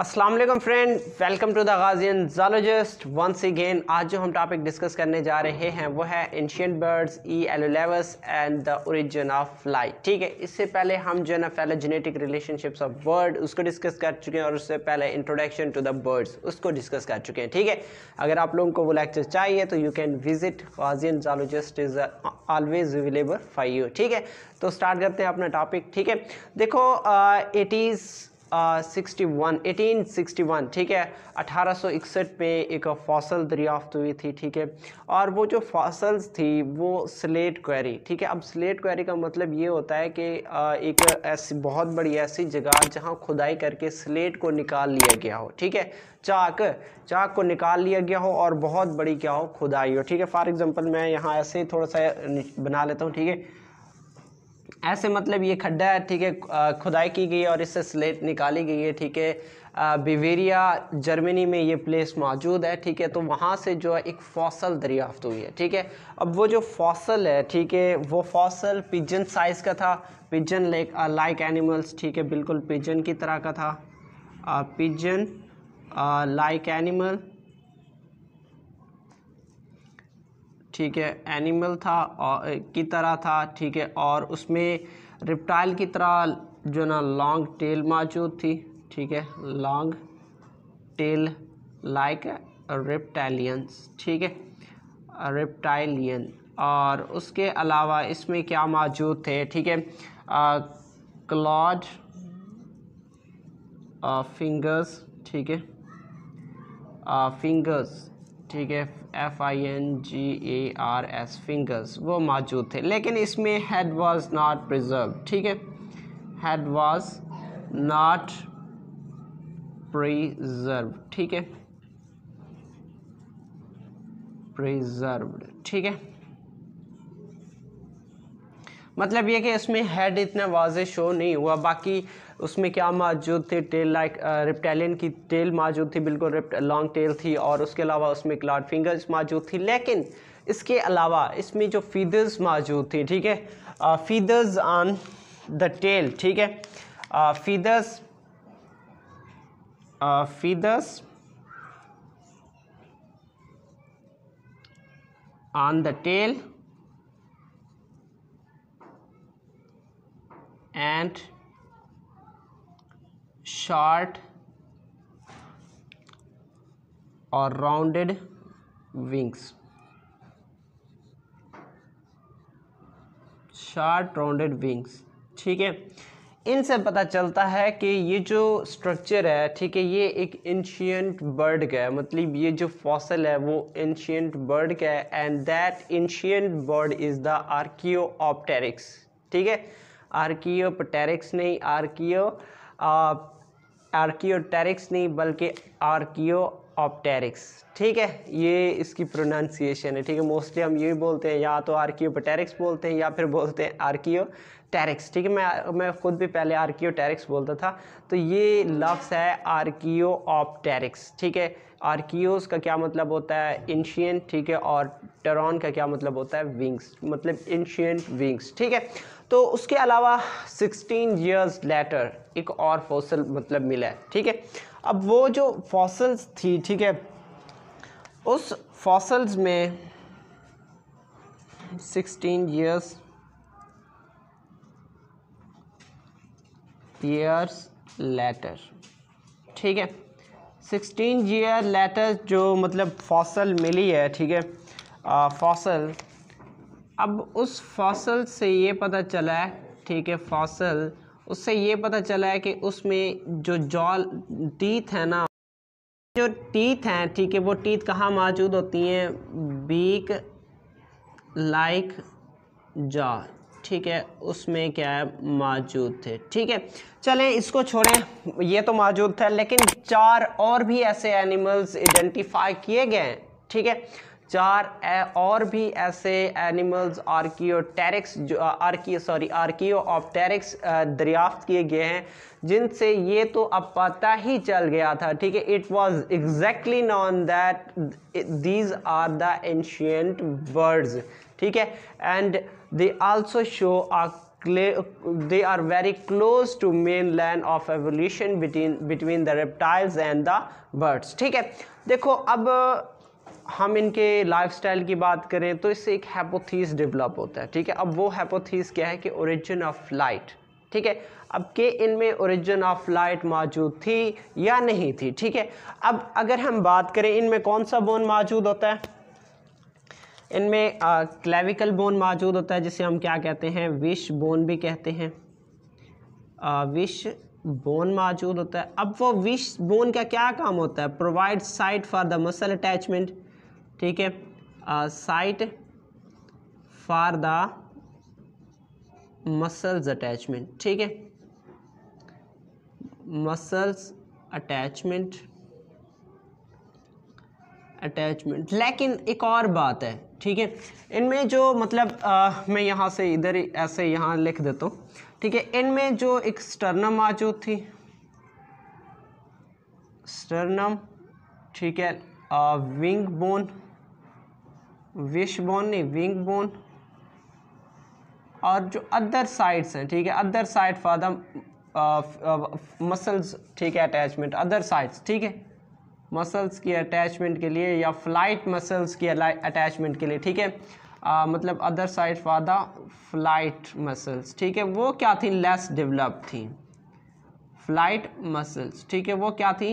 Aslam friend welcome to the Guardian zoologist once again आज जो हम टॉपिक डिस्कस करने जा रहे हैं वो है एंशियंट बर्ड्स ई एलोलेवस and the origin of life ठीक है इससे पहले हम जो है ना पहले जेनेटिक रिलेशनशिप्स ऑफ बर्ड उसको डिस्कस कर चुके हैं और उससे पहले इंट्रोडक्शन टू द बर्ड्स उसको डिस्कस कर चुके हैं ठीक है अगर आप लोगों को वो लेक्चर चाहिए तो you can visit Guardian zoologist is always available for you ठीक है तो स्टार्ट करते हैं अपना टॉपिक ठीक है देखो it uh, sixty one eighteen sixty one ठीक है अठारह सौ इकसठ में एक फॉसल दरियाफ्त हुई थी ठीक है और वो जो फॉसल्स थी वो स्लेट क्वेरी ठीक है अब स्लेट क्वेरी का मतलब ये होता है कि एक ऐसी बहुत बड़ी ऐसी जगह जहाँ खुदाई करके स्लेट को निकाल लिया गया हो ठीक है चाक चाक को निकाल लिया गया हो और बहुत बड़ी क्या हो खुदाई हो ठीक है फॉर एग्ज़ाम्पल मैं यहाँ ऐसे थोड़ा सा बना लेता हूँ ठीक है ऐसे मतलब ये खड्डा है ठीक है खुदाई की गई है और इससे स्लेट निकाली गई है ठीक है बिवेरिया जर्मनी में ये प्लेस मौजूद है ठीक है तो वहाँ से जो है एक फौसल दरियाफ्त हुई है ठीक है अब वो जो फॉसल है ठीक है वो फॉसल पिजन साइज़ का था पिजन लाइक लाइक एनिमल्स ठीक है बिल्कुल पिजन की तरह का था पिजन लाइक एनिमल ठीक है एनिमल था और की तरह था ठीक है और उसमें रिप्टाइल की तरह जो ना लॉन्ग टेल मौजूद थी ठीक है लॉन्ग टेल लाइक रिप्टाइलियंस ठीक है रिप्टाइलियन और उसके अलावा इसमें क्या मौजूद थे ठीक है क्लॉड फिंगर्स ठीक है फिंगर्स ठीक है F I N G A R S fingers वो मौजूद थे लेकिन इसमें हेड वाज नॉट प्रिजर्व ठीक है हेड वाज नॉट प्रिजर्व ठीक है प्रिजर्व ठीक है मतलब ये कि इसमें हेड इतना वाज शो नहीं हुआ बाकी उसमें क्या मौजूद थे टेल लाइक रिप्टेलियन की टेल मौजूद थी बिल्कुल लॉन्ग टेल थी और उसके अलावा उसमें क्लाउड फिंगर्स मौजूद थी लेकिन इसके अलावा इसमें जो फीदर्स मौजूद थी ठीक है फीदर्स ऑन द टेल ठीक है feathers feathers on the tail and short और rounded wings short rounded wings ठीक है इनसे पता चलता है कि ये जो स्ट्रक्चर है ठीक है ये एक एंशियंट बर्ड का है मतलब ये जो फॉसल है वो एंशियंट बर्ड का है and that ancient bird is the archaeopteryx ठीक है आर्कियो पटेरिक्स नहीं आर्कियो आर्कियोटेरिक्स नहीं बल्कि आर्कियो ऑप्टेरिक्स ठीक है ये इसकी प्रोनाउंसिएशन है ठीक है मोस्टली हम ये बोलते हैं या तो आर्कियोपटेरिक्स बोलते हैं या फिर बोलते हैं आर्कियो टेरिक्स ठीक है मैं मैं खुद भी पहले आर्कियो टेरिक्स बोलता था तो ये लफ्स है आर्कियो ऑप्टेरिक्स ठीक है आर्कियोस का क्या मतलब होता है इंशियन ठीक है और टेरॉन का क्या मतलब होता है विंग्स मतलब इंशियन विंग्स ठीक है तो उसके अलावा सिक्सटीन ईयर्स लेटर एक और फॉसल मतलब मिला है ठीक है अब वो जो फॉसल्स थी ठीक है उस फॉसल्स में सिक्सटीन ईयर्स ईयर्स लेटर ठीक है सिक्सटीन ईयर लेटर जो मतलब फॉसल मिली है ठीक है फॉसल अब उस फॉसल से ये पता चला है ठीक है फॉसल उससे ये पता चला है कि उसमें जो जॉल टीथ है ना जो टीथ हैं ठीक है वो टीथ कहाँ मौजूद होती हैं बीक लाइक जॉ ठीक है उसमें क्या है मौजूद थे ठीक है चलें इसको छोड़ें ये तो मौजूद था लेकिन चार और भी ऐसे एनिमल्स आइडेंटिफाई किए गए हैं ठीक है चार और भी ऐसे एनिमल्स आर्कियो टेरिक्स जो archaeo sorry archaeopteryx दरियाफ्त किए गए हैं जिनसे ये तो अब पता ही चल गया था ठीक है it was exactly known that these are the ancient birds ठीक है and they also show ah they are very close to main land of evolution between the reptiles and the birds ठीक है देखो अब हम इनके लाइफस्टाइल की बात करें तो इससे एक हैपोथीस डेवलप होता है ठीक है अब वो हैपोथीस क्या है कि ओरिजिन ऑफ लाइट ठीक है अब के इनमें ओरिजिन ऑफ लाइट मौजूद थी या नहीं थी ठीक है अब अगर हम बात करें इनमें कौन सा बोन मौजूद होता है इनमें क्लेविकल बोन मौजूद होता है जिसे हम क्या कहते हैं विश बोन भी कहते हैं विश बोन मौजूद होता है अब वो विश बोन का क्या काम होता है provide site for the muscle attachment ठीक है site for the muscles attachment ठीक है मसल्स अटैचमेंट अटैचमेंट लेकिन एक और बात है ठीक है इनमें जो मतलब आ, मैं यहाँ से इधर ऐसे यहाँ लिख देता हूँ ठीक है इनमें जो एक स्टर्नम मौजूद थी स्टर्नम ठीक है ah, wing bone wishbone नहीं विंग बोन और जो अदर साइड्स हैं ठीक है other side for the muscles ठीक है अटैचमेंट अदर साइड्स ठीक है मसल्स की अटैचमेंट के लिए या फ्लाइट मसल्स की अटैचमेंट के लिए ठीक है आ, uh, मतलब other side for the flight muscles ठीक है वो क्या थी लेस डेवलप थी फ्लाइट मसल्स ठीक है वो क्या थी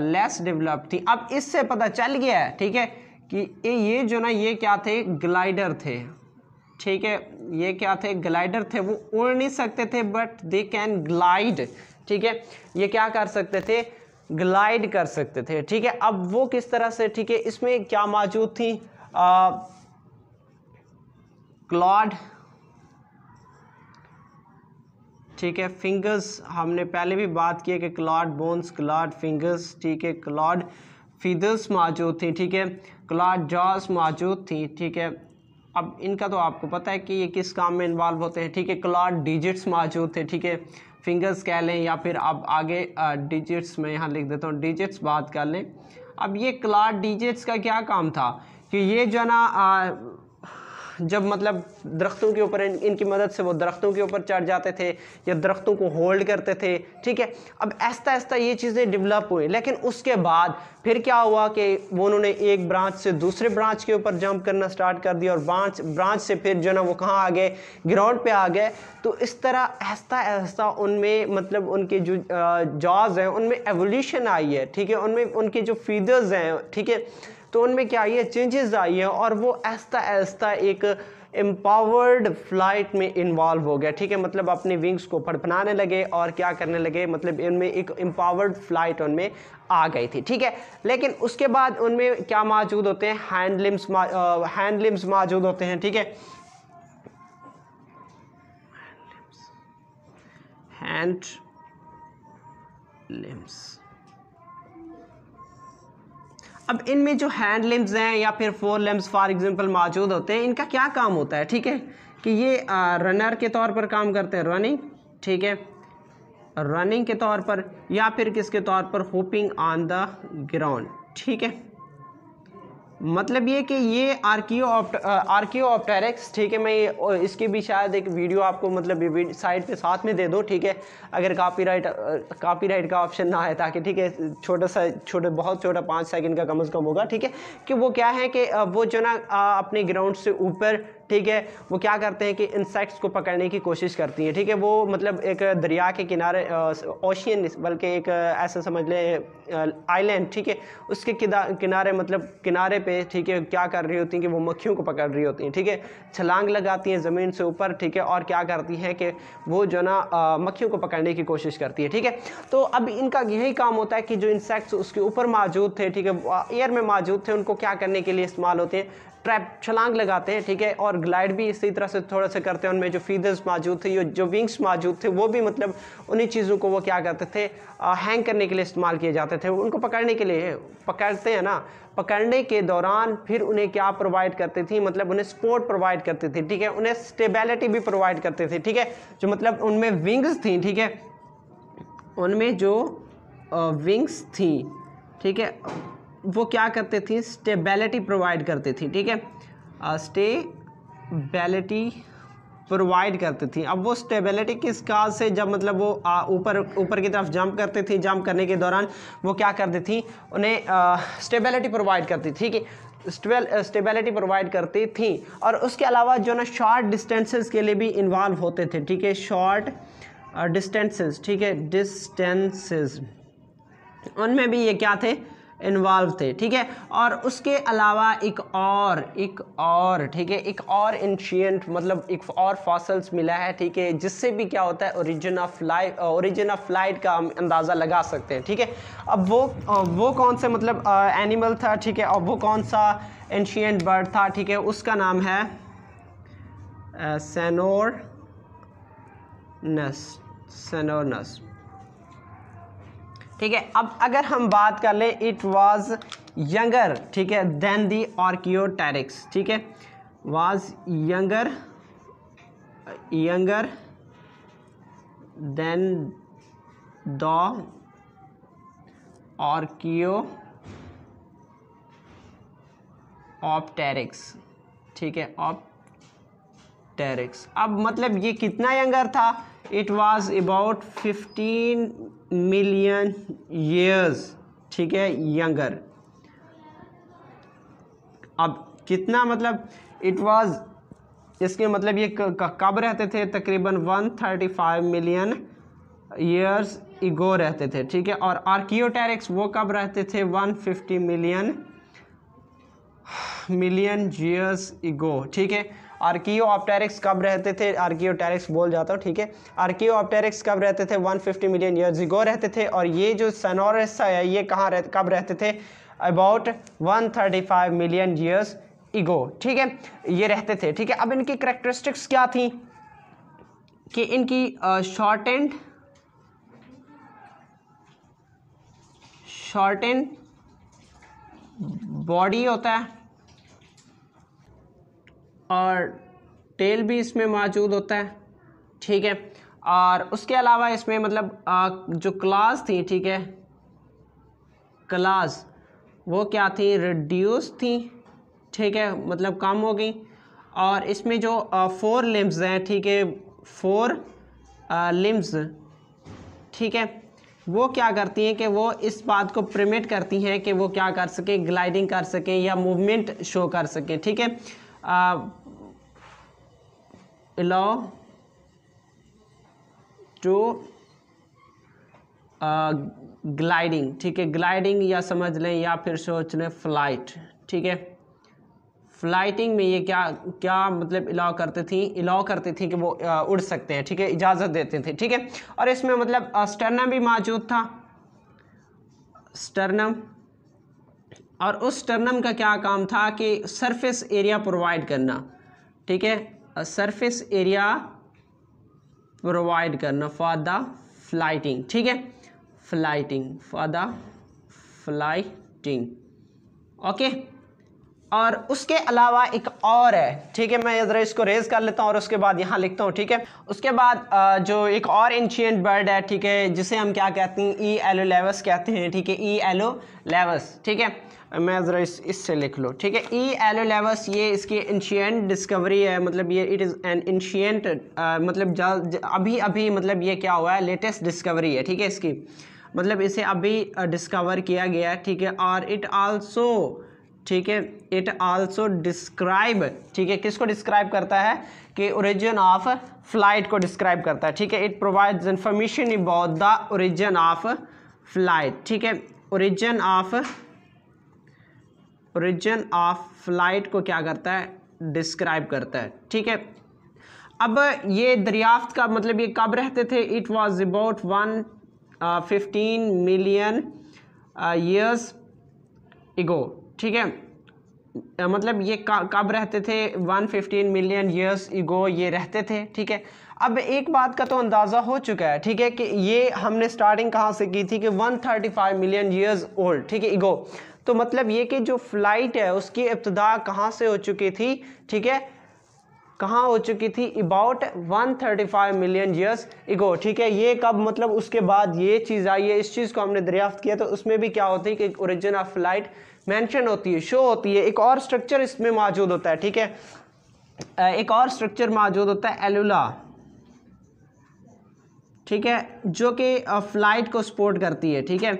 लेस uh, डेवलप थी अब इससे पता चल गया है ठीक है कि ये जो ना ये क्या थे ग्लाइडर थे ठीक है ये क्या थे ग्लाइडर थे वो उड़ नहीं सकते थे बट दे कैन ग्लाइड ठीक है ये क्या कर सकते थे ग्लाइड कर सकते थे ठीक है अब वो किस तरह से ठीक है इसमें क्या मौजूद थी क्लॉड ठीक है फिंगर्स हमने पहले भी बात की है कि क्लॉड बोन्स क्लॉड फिंगर्स ठीक है क्लॉड फिदर्स मौजूद थी ठीक है क्लाड जॉस मौजूद थी ठीक है अब इनका तो आपको पता है कि ये किस काम में इन्वॉल्व होते हैं ठीक है क्लाड डिजिट्स मौजूद थे ठीक है फिंगर्स कह लें या फिर आप आगे डिजिट्स में यहाँ लिख देता हूँ डिजिट्स बात कर लें अब ये क्लाड डिजिट्स का क्या काम था कि ये जो ना जब मतलब दरख्तों के ऊपर इनकी मदद से वो दरख्तों के ऊपर चढ़ जाते थे या दरख्तों को होल्ड करते थे ठीक है अब ऐसा ऐसा ये चीज़ें डेवलप हुई लेकिन उसके बाद फिर क्या हुआ कि वो उन्होंने एक ब्रांच से दूसरे ब्रांच के ऊपर जंप करना स्टार्ट कर दिया और ब्रांच ब्रांच से फिर जो ना वो कहाँ आ गए ग्राउंड पे आ गए तो इस तरह ऐसा ऐसा उनमें मतलब उनके जो जॉज हैं उनमें एवोल्यूशन आई है ठीक है उनमें उनके जो फीदर्स हैं ठीक है तो उनमें क्या आई है चेंजेस आई हैं और वो ऐसा ऐसा एक एम्पावर्ड फ्लाइट में इन्वॉल्व हो गया ठीक है मतलब अपने विंग्स को फड़फनाने लगे और क्या करने लगे मतलब इनमें एक एम्पावर्ड फ्लाइट उनमें आ गई थी ठीक है लेकिन उसके बाद उनमें क्या मौजूद होते हैं हैंड लिम्स हैंड लिम्स मौजूद होते हैं ठीक है हैंड लिम्स अब इनमें जो हैंड लिम्स हैं या फिर फोर लिम्स फॉर एग्जांपल मौजूद होते हैं इनका क्या काम होता है ठीक है कि ये रनर के तौर पर काम करते हैं रनिंग ठीक है रनिंग के तौर पर या फिर किसके तौर पर होपिंग ऑन द ग्राउंड ठीक है मतलब ये कि ये आर्कियो ऑप्ट आर्कियो ऑप्टेरिक्स ठीक है मैं इसकी भी शायद एक वीडियो आपको मतलब साइड पे साथ में दे दो ठीक है अगर कॉपीराइट कॉपीराइट का ऑप्शन ना है ताकि ठीक है छोटा सा छोटे बहुत छोटा पाँच सेकंड का कम से कम होगा ठीक है कि वो क्या है कि वो जो ना अपने ग्राउंड से ऊपर ठीक है वो क्या करते हैं कि इंसेक्ट्स को पकड़ने की कोशिश करती हैं ठीक है वो मतलब एक दरिया के किनारे ओशियन बल्कि एक ऐसा समझ लें आइलैंड ठीक है उसके किनारे मतलब किनारे पे ठीक है क्या कर रही होती हैं कि वो मक्खियों को पकड़ रही होती हैं ठीक है छलांग लगाती हैं ज़मीन से ऊपर ठीक है और क्या करती हैं कि वो जो ना मक्खियों को पकड़ने की कोशिश करती है ठीक है तो अब इनका यही काम होता है कि जो इंसेक्ट्स उसके ऊपर मौजूद थे ठीक है एयर में मौजूद थे उनको क्या करने के लिए इस्तेमाल होते हैं ट्रैप छलांग लगाते हैं ठीक है और ग्लाइड भी इसी तरह से थोड़ा सा करते हैं उनमें जो फीदर्स मौजूद थे जो विंग्स मौजूद थे वो भी मतलब उन्हीं चीज़ों को वो क्या करते थे आ, हैंग करने के लिए इस्तेमाल किए जाते थे उनको पकड़ने के लिए पकड़ते हैं ना पकड़ने के दौरान फिर उन्हें क्या प्रोवाइड करती थी मतलब उन्हें सपोर्ट प्रोवाइड करती थी ठीक है उन्हें स्टेबिलिटी भी प्रोवाइड करते थे ठीक है जो मतलब उनमें विंग्स थी ठीक है उनमें जो विंग्स थी ठीक है वो क्या करते थे स्टेबिलिटी प्रोवाइड करते थी ठीक है स्टेबिलिटी प्रोवाइड करती थी अब वो स्टेबिलिटी किस काज से जब मतलब वो ऊपर ऊपर की तरफ जंप करते थे जंप करने के दौरान वो क्या करती थी उन्हें स्टेबिलिटी प्रोवाइड करती थी कि स्टेबिलिटी प्रोवाइड करती थी और उसके अलावा जो ना शॉर्ट डिस्टेंसेस के लिए भी इन्वॉल्व होते थे ठीक है शॉर्ट डिस्टेंसेस ठीक है डिस्टेंसेस उनमें भी ये क्या थे इन्वॉल्व थे ठीक है और उसके अलावा एक और एक और ठीक है एक और इंशियंट मतलब एक और फॉसल्स मिला है ठीक है जिससे भी क्या होता है origin of life origin of light का हम अंदाज़ा लगा सकते हैं ठीक है अब वो uh, वो कौन सा मतलब एनिमल uh, था ठीक है और वो कौन सा एंशियंट बर्ड था ठीक है उसका नाम है सेनोर नस सेनोरनस ठीक है अब अगर हम बात कर लें इट वाज यंगर ठीक है देन दी टेरिक्स ठीक है was younger younger than the archaeopteryx ठीक है ऑप्टेरिक्स अब मतलब ये कितना यंगर था it was about fifteen million years ठीक है यंगर अब कितना मतलब इट वाज इसके मतलब ये कब रहते थे तकरीबन 135 मिलियन ईयर्स इगो रहते थे ठीक है और आर्कियोटेरिक्स वो कब रहते थे 150 मिलियन मिलियन ईयर्स इगो ठीक है आर्कियो ऑप्टेरिक्स कब रहते थे आर्कियो टेरिक्स बोल जाता हूँ ठीक है आर्कियो ऑप्टेरिक्स कब रहते थे 150 मिलियन ईयर जिगो रहते थे और ये जो सनोरस है ये कहाँ रह, कब रहते थे अबाउट 135 मिलियन ईयर्स इगो ठीक है ये रहते थे ठीक है अब इनकी करेक्टरिस्टिक्स क्या थी कि इनकी short and short and body होता है और टेल भी इसमें मौजूद होता है ठीक है और उसके अलावा इसमें मतलब आ, जो क्लास थी ठीक है क्लास वो क्या थी रिड्यूस थी ठीक है मतलब कम हो गई और इसमें जो आ, फोर लिम्स हैं ठीक है फोर लिम्स ठीक है वो क्या करती हैं कि वो इस बात को प्रमिट करती हैं कि वो क्या कर सकें ग्लाइडिंग कर सकें या मूवमेंट शो कर सकें ठीक है allow to ग्लाइडिंग uh, ठीक है ग्लाइडिंग या समझ लें या फिर सोच लें फ्लाइट ठीक है फ्लाइटिंग में ये क्या क्या मतलब अलाउ करते थी अलाउ करते थी कि वो uh, उड़ सकते हैं ठीक है इजाज़त देते थे ठीक है और इसमें मतलब स्टर्नम uh, भी मौजूद था स्टर्नम और उस टर्नम का क्या काम था कि सरफेस एरिया प्रोवाइड करना ठीक है सरफेस एरिया प्रोवाइड करना फॉर द फ्लाइटिंग ठीक है flighting for the flighting okay और उसके अलावा एक और है ठीक है मैं ज़रा इसको रेज कर लेता हूँ और उसके बाद यहाँ लिखता हूँ ठीक है उसके बाद जो एक और एंशियंट बर्ड है ठीक है जिसे हम क्या कहते हैं ई एलो लेवस कहते हैं ठीक है ई एलो लेवस ठीक है मैं ज़रा इस इससे लिख लो ठीक है ई एलो लेवस ये इसकी एंशियंट डिस्कवरी है मतलब ये इट इज़ एन एंशियंट मतलब जल अभी अभी मतलब ये क्या हुआ है लेटेस्ट डिस्कवरी है ठीक है इसकी मतलब इसे अभी डिस्कवर किया गया है ठीक है और इट आल्सो ठीक है इट आल्सो डिस्क्राइब ठीक है किसको डिस्क्राइब करता है कि ओरिजिन ऑफ फ्लाइट को डिस्क्राइब करता है ठीक है it provides information about the origin of flight ठीक है origin of origin of flight को क्या करता है डिस्क्राइब करता है ठीक है अब ये दरियाफ्त का मतलब ये कब रहते थे it was about one fifteen million years ago ठीक है मतलब ये कब रहते थे 115 मिलियन ईयर्स ईगो ये रहते थे ठीक है अब एक बात का तो अंदाज़ा हो चुका है ठीक है कि ये हमने स्टार्टिंग कहाँ से की थी कि 135 मिलियन ईयर्स ओल्ड ठीक है ईगो तो मतलब ये कि जो फ्लाइट है उसकी इब्तदा कहाँ से हो चुकी थी ठीक है कहाँ हो चुकी थी अबाउट 135 मिलियन ईयर्स इगो ठीक है ये कब मतलब उसके बाद ये चीज़ आई है इस चीज़ को हमने दरियाफ्त किया तो उसमें भी क्या होती है कि ओरिजिन ऑफ फ्लाइट मेंशन होती है शो होती है एक और स्ट्रक्चर इसमें मौजूद होता है ठीक है एक और स्ट्रक्चर मौजूद होता है एलुला ठीक है जो कि फ्लाइट को सपोर्ट करती है ठीक है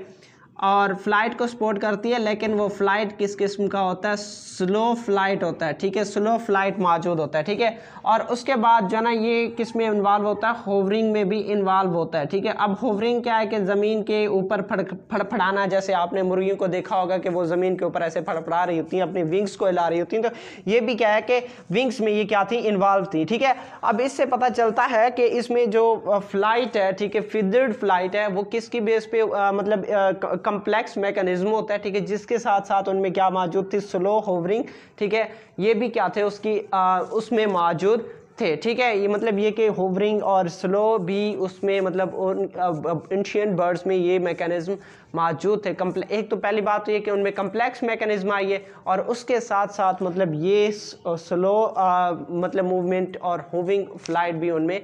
और फ्लाइट को सपोर्ट करती है लेकिन वो फ्लाइट किस किस्म का होता है स्लो फ्लाइट होता है ठीक है स्लो फ्लाइट मौजूद होता है ठीक है और उसके बाद जो ना ये किस में इन्वॉल्व होता है होवरिंग में भी इन्वॉल्व होता है ठीक है अब होवरिंग क्या है कि ज़मीन के ऊपर फड़फड़ाना जैसे आपने मुर्गियों को देखा होगा कि वो ज़मीन के ऊपर ऐसे फड़फड़ा रही होती हैं अपनी विंग्स को हिला रही होती हैं तो ये भी क्या है कि विंग्स में ये क्या थी इन्वॉल्व थी ठीक है अब इससे पता चलता है कि इसमें जो फ्लाइट है ठीक है फिदर्ड फ्लाइट है वो किसकी बेस पे मतलब कम्प्लेक्स मैकेनिज्म होता है ठीक है जिसके साथ साथ उनमें क्या मौजूद थी स्लो होवरिंग ठीक है ये भी क्या थे उसकी आ, उसमें मौजूद थे ठीक है ये मतलब ये कि होवरिंग और स्लो भी उसमें मतलब इंशियन बर्ड्स में ये मैकेनिज़्म मौजूद थे कम्प्ले एक तो पहली बात तो ये कि उनमें कम्प्लेक्स मैकेनिज़्म आई है और उसके साथ साथ मतलब ये स्लो आ, मतलब मूवमेंट और होविंग फ्लाइट भी उनमें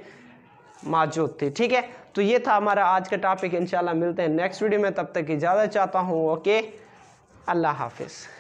मौजूद थी ठीक है तो ये था हमारा आज का टॉपिक इंशाल्लाह मिलते हैं नेक्स्ट वीडियो में तब तक इजाज़त चाहता हूँ ओके अल्लाह हाफिज़